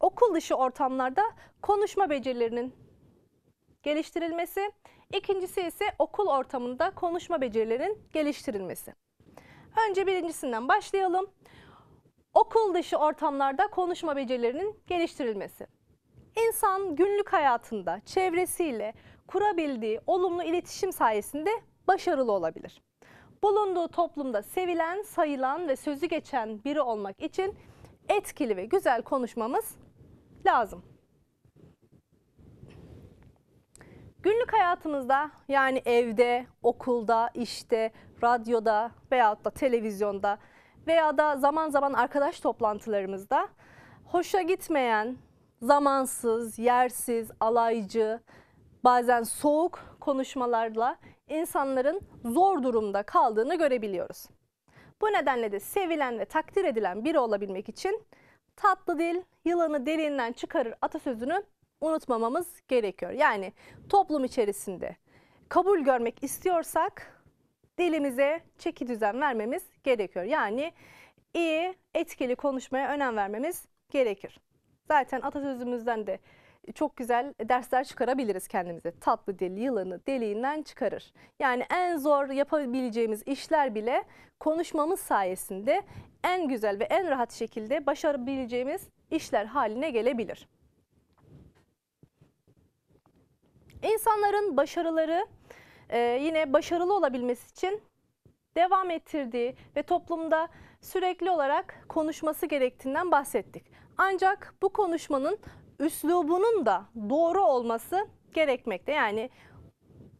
okul dışı ortamlarda konuşma becerilerinin geliştirilmesi. İkincisi ise okul ortamında konuşma becerilerinin geliştirilmesi. Önce birincisinden başlayalım. Okul dışı ortamlarda konuşma becerilerinin geliştirilmesi. İnsan günlük hayatında çevresiyle kurabildiği olumlu iletişim sayesinde başarılı olabilir. Bulunduğu toplumda sevilen, sayılan ve sözü geçen biri olmak için etkili ve güzel konuşmamız lazım. Günlük hayatımızda yani evde, okulda, işte, radyoda veyahut da televizyonda veya da zaman zaman arkadaş toplantılarımızda hoşa gitmeyen, zamansız, yersiz, alaycı, bazen soğuk konuşmalarla insanların zor durumda kaldığını görebiliyoruz. Bu nedenle de sevilen ve takdir edilen biri olabilmek için tatlı dil yılanı deliğinden çıkarır atasözünü unutmamamız gerekiyor. Yani toplum içerisinde kabul görmek istiyorsak dilimize çeki düzen vermemiz gerekiyor. Yani iyi, etkili konuşmaya önem vermemiz gerekir. Zaten atasözümüzden de çok güzel dersler çıkarabiliriz kendimize. Tatlı deli yılanı deliğinden çıkarır. Yani en zor yapabileceğimiz işler bile konuşmamız sayesinde en güzel ve en rahat şekilde başarabileceğimiz işler haline gelebilir. İnsanların başarıları e, yine başarılı olabilmesi için devam ettirdiği ve toplumda sürekli olarak konuşması gerektiğinden bahsettik. Ancak bu konuşmanın üslubunun da doğru olması gerekmekte. Yani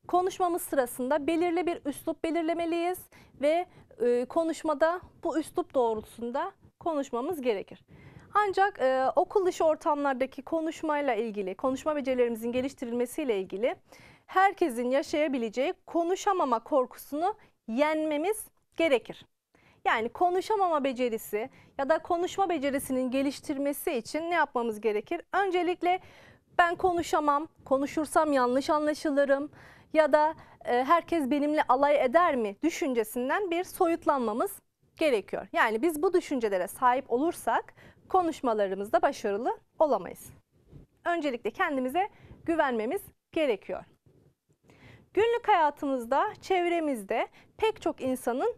konuşmamız sırasında belirli bir üslup belirlemeliyiz ve e, konuşmada bu üslup doğrultusunda konuşmamız gerekir. Ancak e, okul dışı ortamlardaki konuşmayla ilgili, konuşma becerilerimizin geliştirilmesiyle ilgili herkesin yaşayabileceği konuşamama korkusunu yenmemiz gerekir. Yani konuşamama becerisi ya da konuşma becerisinin geliştirmesi için ne yapmamız gerekir? Öncelikle ben konuşamam, konuşursam yanlış anlaşılırım ya da e, herkes benimle alay eder mi düşüncesinden bir soyutlanmamız gerekiyor. Yani biz bu düşüncelere sahip olursak konuşmalarımızda başarılı olamayız. Öncelikle kendimize güvenmemiz gerekiyor. Günlük hayatımızda, çevremizde pek çok insanın